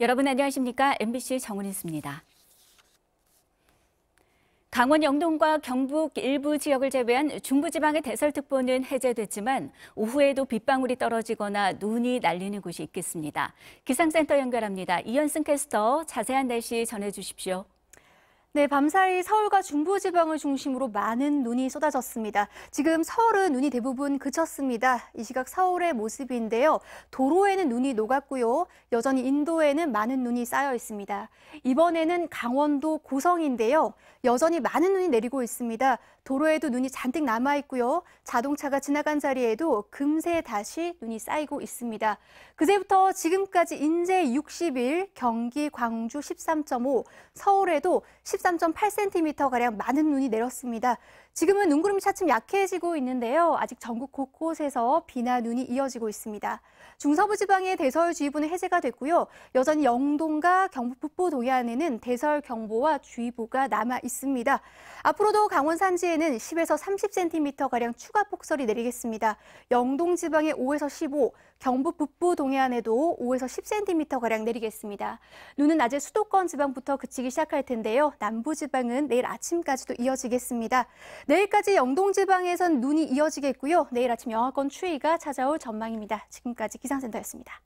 여러분 안녕하십니까? MBC 정은희입니다. 강원 영동과 경북 일부 지역을 제외한 중부지방의 대설특보는 해제됐지만 오후에도 빗방울이 떨어지거나 눈이 날리는 곳이 있겠습니다. 기상센터 연결합니다. 이현승 캐스터 자세한 날씨 전해주십시오. 네, 밤사이 서울과 중부지방을 중심으로 많은 눈이 쏟아졌습니다. 지금 서울은 눈이 대부분 그쳤습니다. 이 시각 서울의 모습인데요. 도로에는 눈이 녹았고요. 여전히 인도에는 많은 눈이 쌓여 있습니다. 이번에는 강원도 고성인데요. 여전히 많은 눈이 내리고 있습니다. 도로에도 눈이 잔뜩 남아 있고요. 자동차가 지나간 자리에도 금세 다시 눈이 쌓이고 있습니다. 그제부터 지금까지 인제 60일, 경기 광주 13.5, 서울에도 1 13.8cm가량 많은 눈이 내렸습니다. 지금은 눈구름이 차츰 약해지고 있는데요. 아직 전국 곳곳에서 비나 눈이 이어지고 있습니다. 중서부 지방의 대설 주의보는 해제가 됐고요. 여전히 영동과 경북 북부 동해안에는 대설 경보와 주의보가 남아 있습니다. 앞으로도 강원 산지에는 10에서 30cm가량 추가 폭설이 내리겠습니다. 영동 지방에 5에서 15, 경북 북부 동해안에도 5에서 10cm가량 내리겠습니다. 눈은 낮에 수도권 지방부터 그치기 시작할 텐데요. 남 남부지방은 내일 아침까지도 이어지겠습니다. 내일까지 영동지방에선 눈이 이어지겠고요. 내일 아침 영하권 추위가 찾아올 전망입니다. 지금까지 기상센터였습니다.